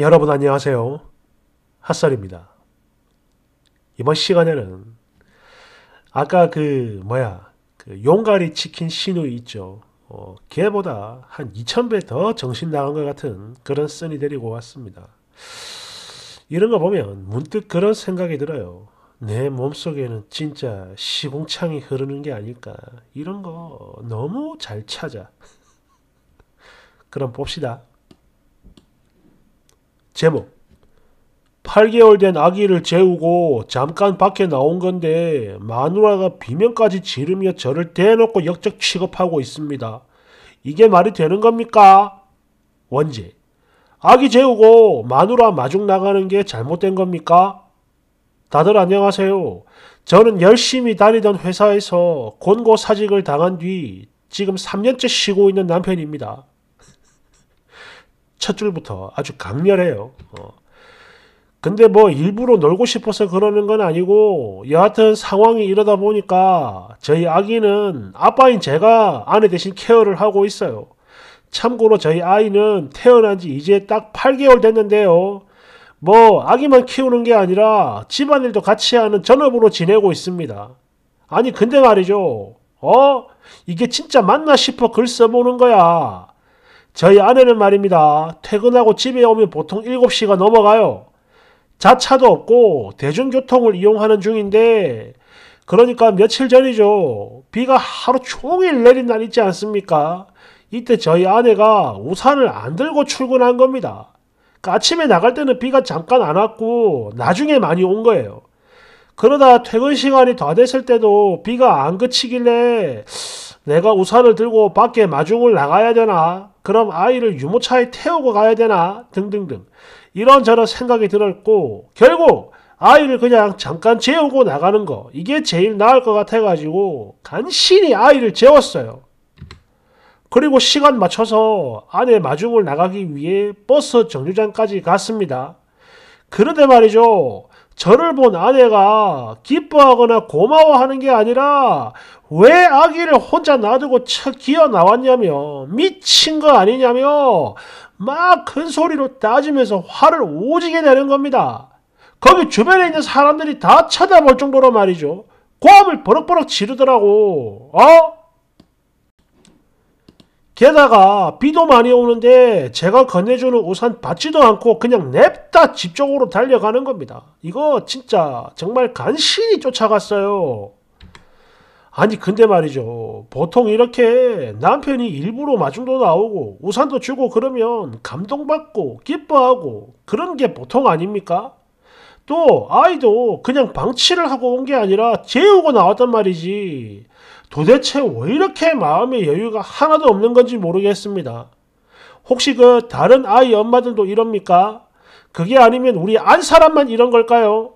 여러분 안녕하세요. 핫설입니다. 이번 시간에는 아까 그 뭐야 그 용가리 치킨 신우 있죠. 어, 걔보다 한 2,000배 더 정신 나간 것 같은 그런 쓴이 데리고 왔습니다. 이런 거 보면 문득 그런 생각이 들어요. 내 몸속에는 진짜 시궁창이 흐르는 게 아닐까. 이런 거 너무 잘 찾아. 그럼 봅시다. 제목 8개월 된 아기를 재우고 잠깐 밖에 나온 건데 마누라가 비명까지 지르며 저를 대놓고 역적 취급하고 있습니다. 이게 말이 되는 겁니까? 원제 아기 재우고 마누라 마중 나가는 게 잘못된 겁니까? 다들 안녕하세요. 저는 열심히 다니던 회사에서 권고 사직을 당한 뒤 지금 3년째 쉬고 있는 남편입니다. 첫 줄부터 아주 강렬해요. 어. 근데 뭐 일부러 놀고 싶어서 그러는 건 아니고 여하튼 상황이 이러다 보니까 저희 아기는 아빠인 제가 아내 대신 케어를 하고 있어요. 참고로 저희 아이는 태어난 지 이제 딱 8개월 됐는데요. 뭐 아기만 키우는 게 아니라 집안일도 같이 하는 전업으로 지내고 있습니다. 아니 근데 말이죠. 어? 이게 진짜 맞나 싶어 글 써보는 거야. 저희 아내는 말입니다. 퇴근하고 집에 오면 보통 7시가 넘어가요. 자차도 없고 대중교통을 이용하는 중인데 그러니까 며칠 전이죠. 비가 하루 종일 내린 날 있지 않습니까? 이때 저희 아내가 우산을 안 들고 출근한 겁니다. 그러니까 아침에 나갈 때는 비가 잠깐 안 왔고 나중에 많이 온 거예요. 그러다 퇴근 시간이 다 됐을 때도 비가 안 그치길래 내가 우산을 들고 밖에 마중을 나가야 되나 그럼 아이를 유모차에 태우고 가야 되나 등등등 이런저런 생각이 들었고 결국 아이를 그냥 잠깐 재우고 나가는 거 이게 제일 나을 것 같아가지고 간신히 아이를 재웠어요. 그리고 시간 맞춰서 아내 마중을 나가기 위해 버스 정류장까지 갔습니다. 그런데 말이죠. 저를 본 아내가 기뻐하거나 고마워하는 게 아니라 왜 아기를 혼자 놔두고 쳐 기어 나왔냐며 미친 거 아니냐며 막 큰 소리로 따지면서 화를 오지게 되는 겁니다. 거기 주변에 있는 사람들이 다 쳐다볼 정도로 말이죠. 고함을 버럭버럭 지르더라고. 어? 게다가 비도 많이 오는데 제가 건네주는 우산 받지도 않고 그냥 냅다 집 쪽으로 달려가는 겁니다. 이거 진짜 정말 간신히 쫓아갔어요. 아니 근데 말이죠. 보통 이렇게 남편이 일부러 마중도 나오고 우산도 주고 그러면 감동받고 기뻐하고 그런 게 보통 아닙니까? 또 아이도 그냥 방치를 하고 온 게 아니라 재우고 나왔단 말이지. 도대체 왜 이렇게 마음의 여유가 하나도 없는 건지 모르겠습니다. 혹시 그 다른 아이 엄마들도 이럽니까? 그게 아니면 우리 안 사람만 이런 걸까요?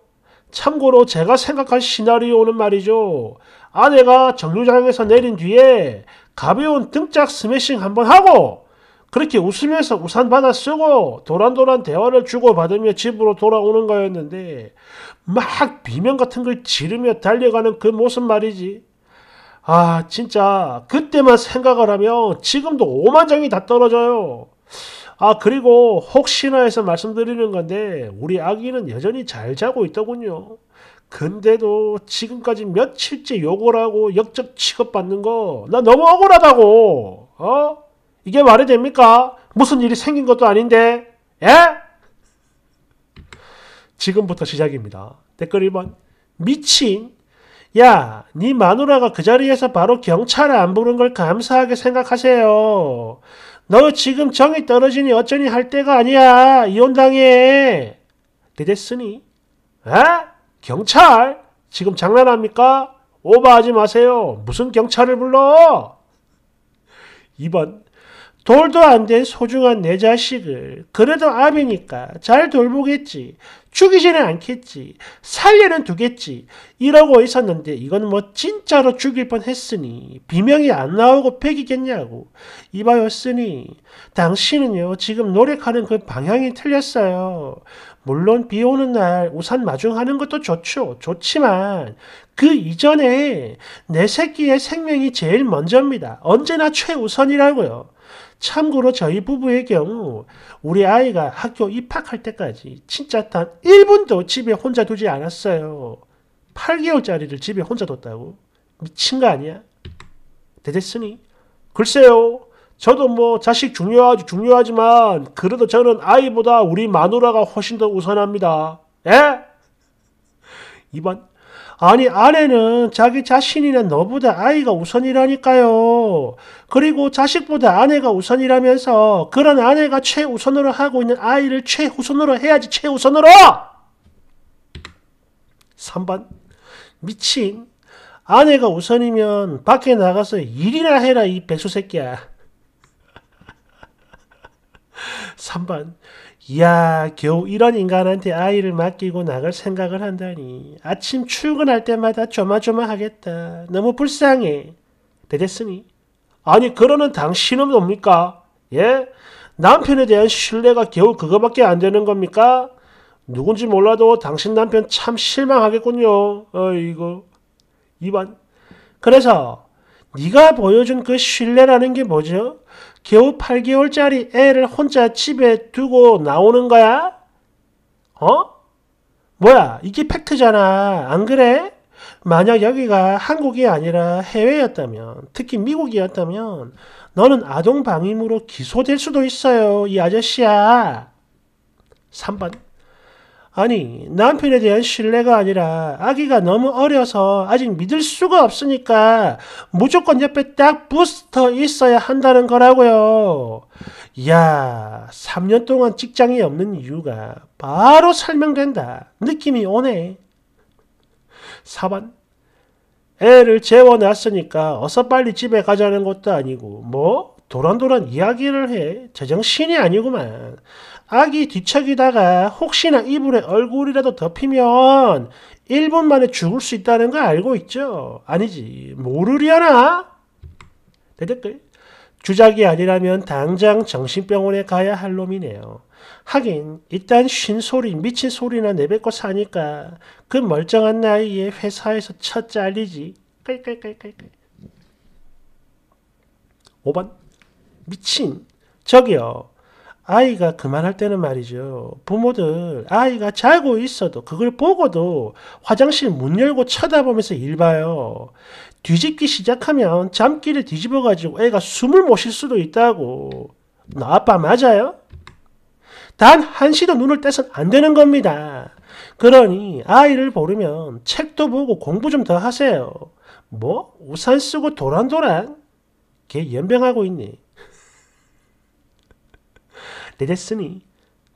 참고로 제가 생각한 시나리오는 말이죠. 아내가 정류장에서 내린 뒤에 가벼운 등짝 스매싱 한번 하고 그렇게 웃으면서 우산 받아 쓰고 도란도란 대화를 주고받으며 집으로 돌아오는 거였는데 막 비명 같은 걸 지르며 달려가는 그 모습 말이지. 아, 진짜 그때만 생각을 하면 지금도 오만장이 다 떨어져요. 아, 그리고 혹시나 해서 말씀드리는 건데 우리 아기는 여전히 잘 자고 있더군요. 근데도 지금까지 며칠째 욕을 하고 역적 취급받는 거 나 너무 억울하다고. 어? 이게 말이 됩니까? 무슨 일이 생긴 것도 아닌데. 예? 지금부터 시작입니다. 댓글 1번. 미친 야, 네 마누라가 그 자리에서 바로 경찰 을안 부른 걸 감사하게 생각하세요. 너 지금 정이 떨어지니 어쩌니 할 때가 아니야. 이혼당해. 그랬으니. 아? 경찰? 지금 장난합니까? 오버하지 마세요. 무슨 경찰을 불러? 2번. 돌도 안 된 소중한 내 자식을 그래도 아비니까 잘 돌보겠지. 죽이지는 않겠지. 살려는 두겠지. 이러고 있었는데 이건 뭐 진짜로 죽일 뻔했으니 비명이 안 나오고 패기겠냐고. 이봐였으니 당신은요 지금 노력하는 그 방향이 틀렸어요. 물론 비 오는 날 우산 마중하는 것도 좋죠. 좋지만 그 이전에 내 새끼의 생명이 제일 먼저입니다. 언제나 최우선이라고요. 참고로 저희 부부의 경우 우리 아이가 학교 입학할 때까지 진짜 단 1분도 집에 혼자 두지 않았어요. 8개월짜리를 집에 혼자 뒀다고? 미친 거 아니야? 대됐으니? 글쎄요. 저도 뭐 자식 중요하지 중요하지만 그래도 저는 아이보다 우리 마누라가 훨씬 더 우선합니다. 예? 이번 아니 아내는 자기 자신이나 너보다 아이가 우선이라니까요. 그리고 자식보다 아내가 우선이라면서 그런 아내가 최우선으로 하고 있는 아이를 최우선으로 해야지 최우선으로! 3번 미친 아내가 우선이면 밖에 나가서 일이나 해라 이 배수 새끼야. 3번 이야, 겨우 이런 인간한테 아이를 맡기고 나갈 생각을 한다니. 아침 출근할 때마다 조마조마하겠다. 너무 불쌍해. 되겠으니? 아니, 그러는 당신은 뭡니까? 예? 남편에 대한 신뢰가 겨우 그거밖에 안 되는 겁니까? 누군지 몰라도 당신 남편 참 실망하겠군요. 어이거 이반. 그래서 네가 보여준 그 신뢰라는 게 뭐죠? 겨우 8개월짜리 애를 혼자 집에 두고 나오는 거야? 어? 뭐야, 이게 팩트잖아. 안 그래? 만약 여기가 한국이 아니라 해외였다면, 특히 미국이었다면, 너는 아동 방임으로 기소될 수도 있어요, 이 아저씨야. 3번. 아니, 남편에 대한 신뢰가 아니라 아기가 너무 어려서 아직 믿을 수가 없으니까 무조건 옆에 딱 부스터 있어야 한다는 거라고요. 야 3년 동안 직장이 없는 이유가 바로 설명된다. 느낌이 오네. 4번. 애를 재워놨으니까 어서 빨리 집에 가자는 것도 아니고, 뭐? 도란도란 이야기를 해. 제정신이 아니구만. 아기 뒤척이다가 혹시나 이불에 얼굴이라도 덮이면 1분 만에 죽을 수 있다는 거 알고 있죠? 아니지. 모르려나? 대댓글. 주작이 아니라면 당장 정신병원에 가야 할 놈이네요. 하긴 일단 쉰 소리 미친 소리나 내뱉고 사니까 그 멀쩡한 나이에 회사에서 첫 잘리지. 5번 미친. 저기요. 아이가 그만할 때는 말이죠. 부모들 아이가 자고 있어도 그걸 보고도 화장실 문 열고 쳐다보면서 일 봐요. 뒤집기 시작하면 잠길을 뒤집어 가지고 애가 숨을 못 쉴 수도 있다고. 너 아빠 맞아요? 단 한시도 눈을 떼선 안 되는 겁니다. 그러니 아이를 보려면 책도 보고 공부 좀 더 하세요. 뭐 우산 쓰고 도란도란? 걔 연병하고 있니? 되겠으니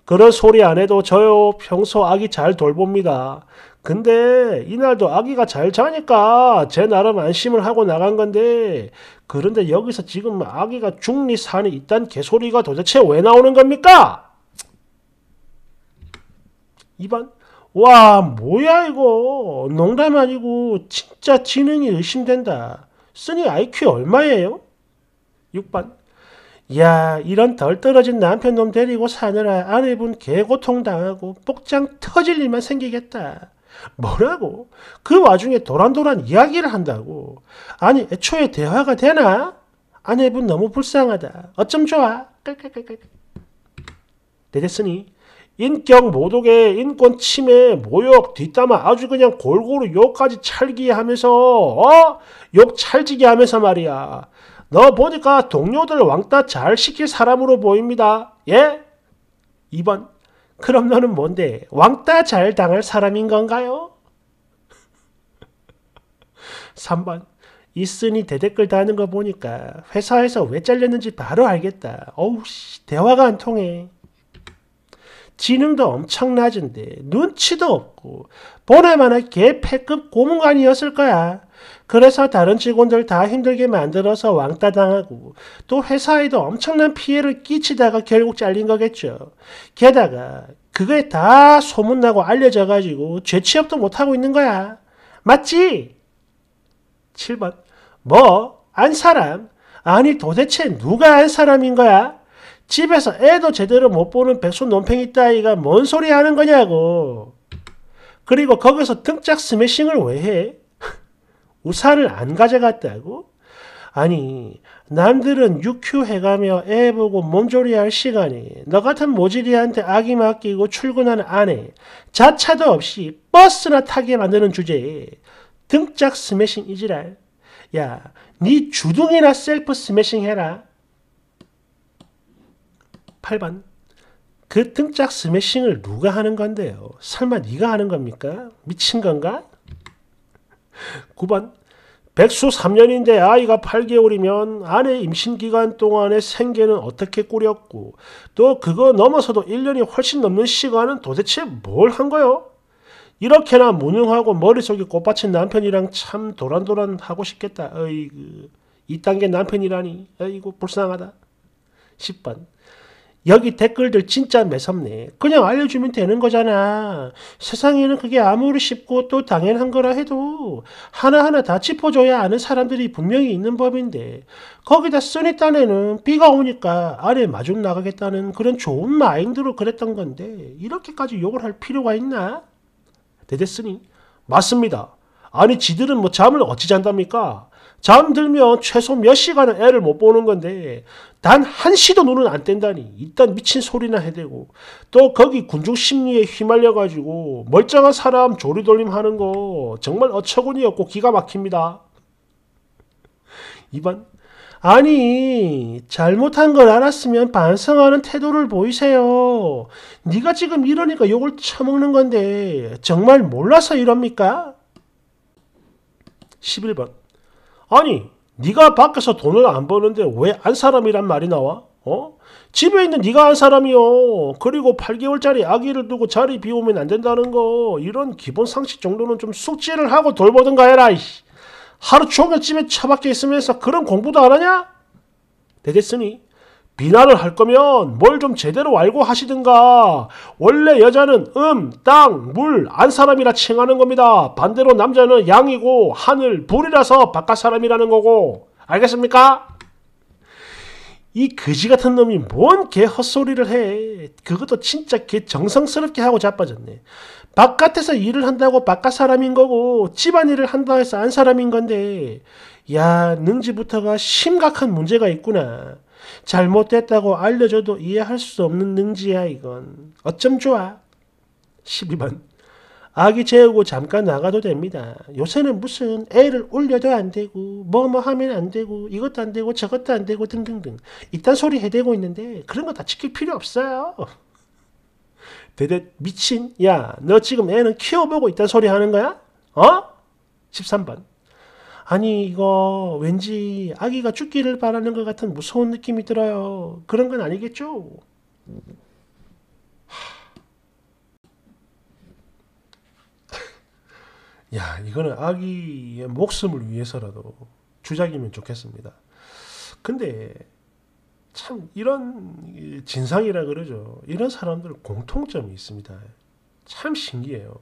그런 소리 안 해도 저요 평소 아기 잘 돌봅니다. 근데 이날도 아기가 잘 자니까 제 나름 안심을 하고 나간 건데 그런데 여기서 지금 아기가 중리 산에 있단 개소리가 도대체 왜 나오는 겁니까? 2번 와 뭐야 이거 농담 아니고 진짜 지능이 의심된다. 쓰니 IQ 얼마예요? 6번 야 이런 덜 떨어진 남편놈 데리고 사느라 아내분 개고통 당하고 복장 터질 일만 생기겠다. 뭐라고? 그 와중에 도란도란 이야기를 한다고. 아니 애초에 대화가 되나? 아내분 너무 불쌍하다. 어쩜 좋아? 되겠으니 인격 모독에 인권 침해, 모욕, 뒷담화 아주 그냥 골고루 욕까지 찰기 하면서 어? 욕 찰지게 하면서 말이야. 너 보니까 동료들 왕따 잘 시킬 사람으로 보입니다. 예? 2번. 그럼 너는 뭔데? 왕따 잘 당할 사람인 건가요? 3번. 있으니 대댓글 다는 거 보니까 회사에서 왜 잘렸는지 바로 알겠다. 어우 씨, 대화가 안 통해. 지능도 엄청나진데 눈치도 없고 보낼만한 개패급 고문관이었을 거야. 그래서 다른 직원들 다 힘들게 만들어서 왕따 당하고 또 회사에도 엄청난 피해를 끼치다가 결국 잘린 거겠죠. 게다가 그게 다 소문나고 알려져가지고 죄취업도 못하고 있는 거야. 맞지? 7번 뭐? 안 사람? 아니 도대체 누가 안 사람인 거야? 집에서 애도 제대로 못 보는 백수 논팽이 따위가 뭔 소리 하는 거냐고. 그리고 거기서 등짝 스매싱을 왜 해? 우산을 안 가져갔다고? 아니, 남들은 육휴해가며 애 보고 몸조리할 시간이 너 같은 모질이한테 아기 맡기고 출근하는 아내, 자차도 없이 버스나 타게 만드는 주제에 등짝 스매싱 이지랄. 야, 네 주둥이나 셀프 스매싱 해라. 8번 그 등짝 스매싱을 누가 하는 건데요? 설마 네가 하는 겁니까? 미친 건가? 9번 백수 3년인데 아이가 8개월이면 아내 임신기간 동안에 생계는 어떻게 꾸렸고 또 그거 넘어서도 1년이 훨씬 넘는 시간은 도대체 뭘 한 거요? 이렇게나 무능하고 머릿속에 꽃밭인 남편이랑 참 도란도란 하고 싶겠다. 어이그 2단계 남편이라니. 어이구 불쌍하다. 10번 여기 댓글들 진짜 매섭네. 그냥 알려주면 되는 거잖아. 세상에는 그게 아무리 쉽고 또 당연한 거라 해도 하나하나 다 짚어줘야 아는 사람들이 분명히 있는 법인데 거기다 쓰니 딴에는 비가 오니까 아래 마중 나가겠다는 그런 좋은 마인드로 그랬던 건데 이렇게까지 욕을 할 필요가 있나? 대대스니 맞습니다. 아니 지들은 뭐 잠을 어찌 잔답니까? 잠들면 최소 몇 시간은 애를 못 보는 건데 단 한시도 눈은 안 뗀다니 일단 미친 소리나 해대고 또 거기 군중 심리에 휘말려 가지고 멀쩡한 사람 조리돌림 하는 거 정말 어처구니 없고 기가 막힙니다. 2번 아니 잘못한 걸 알았으면 반성하는 태도를 보이세요. 네가 지금 이러니까 욕을 처먹는 건데 정말 몰라서 이럽니까? 11번 아니 네가 밖에서 돈을 안 버는데 왜 안 사람이란 말이 나와? 어? 집에 있는 네가 한 사람이요. 그리고 8개월짜리 아기를 두고 자리 비우면 안 된다는 거. 이런 기본 상식 정도는 좀 숙제를 하고 돌보든가 해라. 하루 종일 집에 처박혀 있으면서 그런 공부도 안 하냐? 되겠으니 비난을 할 거면 뭘 좀 제대로 알고 하시든가. 원래 여자는 음, 땅, 물, 안 사람이라 칭하는 겁니다. 반대로 남자는 양이고 하늘, 불이라서 바깥 사람이라는 거고. 알겠습니까? 이 거지 같은 놈이 뭔 개 헛소리를 해. 그것도 진짜 개 정성스럽게 하고 자빠졌네. 바깥에서 일을 한다고 바깥 사람인 거고 집안일을 한다 해서 안 사람인 건데 야 능지부터가 심각한 문제가 있구나. 잘못됐다고 알려줘도 이해할 수 없는 능지야 이건. 어쩜 좋아? 12번. 아기 재우고 잠깐 나가도 됩니다. 요새는 무슨 애를 올려도안 되고 뭐뭐 뭐 하면 안 되고 이것도 안 되고 저것도 안 되고 등등등 이딴 소리 해대고 있는데 그런 거 다 지킬 필요 없어요. 대대 미친 야너 지금 애는 키워보고 이딴 소리 하는 거야? 어? 13번 아니 이거 왠지 아기가 죽기를 바라는 것 같은 무서운 느낌이 들어요. 그런 건 아니겠죠? 야 이거는 아기의 목숨을 위해서라도 주작이면 좋겠습니다. 근데 참 이런 진상이라 그러죠. 이런 사람들 공통점이 있습니다. 참 신기해요.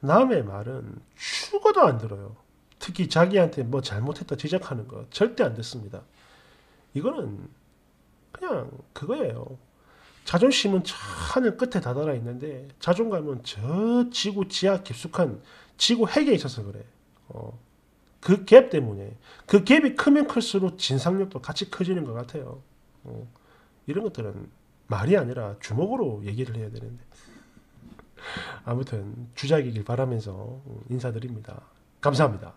남의 말은 죽어도 안 들어요. 특히 자기한테 뭐 잘못했다 지적하는 거 절대 안됐습니다 이거는 그냥 그거예요. 자존심은 저 하늘 끝에 다다라 있는데 자존감은 저 지구 지하 깊숙한 지구 핵에 있어서 그래. 어. 그 갭 때문에 그 갭이 크면 클수록 진상력도 같이 커지는 것 같아요. 어. 이런 것들은 말이 아니라 주먹으로 얘기를 해야 되는데 아무튼 주작이길 바라면서 인사드립니다. 감사합니다.